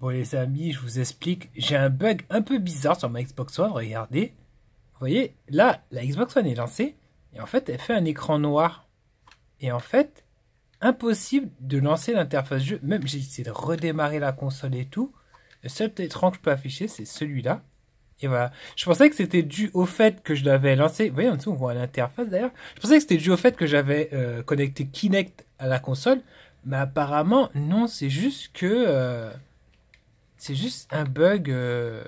Bon les amis, je vous explique, j'ai un bug un peu bizarre sur ma Xbox One, regardez. Vous voyez, là, la Xbox One est lancée, et en fait, elle fait un écran noir. Et en fait, impossible de lancer l'interface jeu, même j'ai essayé de redémarrer la console et tout. Le seul écran que je peux afficher, c'est celui-là. Et voilà. Je pensais que c'était dû au fait que je l'avais lancé. Vous voyez en dessous, on voit l'interface d'ailleurs. Je pensais que c'était dû au fait que j'avais euh, connecté Kinect à la console. Mais apparemment, non, c'est juste que... Euh, c'est juste un bug euh,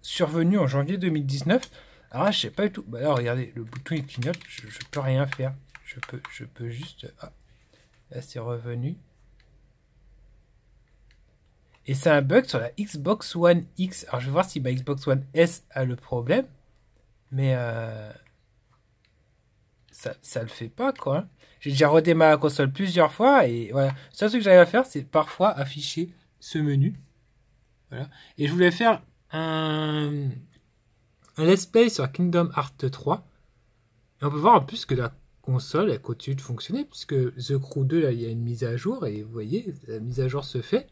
survenu en janvier 2019. Alors je sais pas du tout. Bah, regardez, le bouton il clignote, je, ne peux rien faire. Je peux, je peux juste. Ah. là, c'est revenu. Et c'est un bug sur la Xbox One X. Alors je vais voir si ma Xbox One S a le problème. Mais euh, ça, ne le fait pas quoi. J'ai déjà redémarré la console plusieurs fois et voilà. ça ce que j'arrive à faire, c'est parfois afficher ce menu. Et je voulais faire un, un let's play sur Kingdom Hearts 3. Et on peut voir en plus que la console, elle continue de fonctionner, puisque The Crew 2, là, il y a une mise à jour, et vous voyez, la mise à jour se fait,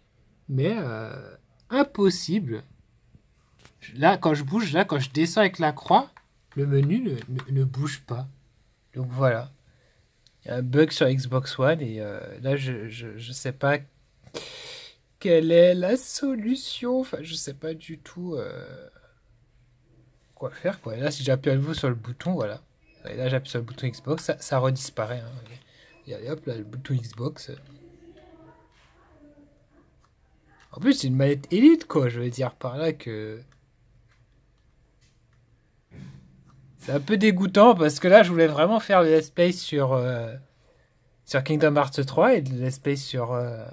mais euh, impossible. Là, quand je bouge, là, quand je descends avec la croix, le menu ne, bouge pas. Donc voilà. Il y a un bug sur Xbox One, et euh, là, je je, je sais pas quelle est la solution Enfin, je sais pas du tout euh, quoi faire. Là, si j'appuie à sur le bouton, voilà. Et là, j'appuie sur le bouton Xbox, ça, redisparaît. Hein. Et hop, le bouton Xbox. En plus, c'est une manette élite, quoi. Je veux dire par là que. C'est un peu dégoûtant parce que là, je voulais vraiment faire le l'espace sur, euh, sur Kingdom Hearts 3 et de l'espace sur. Euh,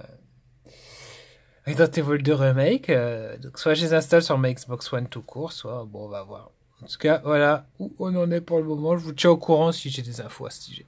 tes vols de Remake. Euh, donc soit je les installe sur ma Xbox One tout court, soit bon, on va voir. En tout cas, voilà où on en est pour le moment. Je vous tiens au courant si j'ai des infos à ce sujet.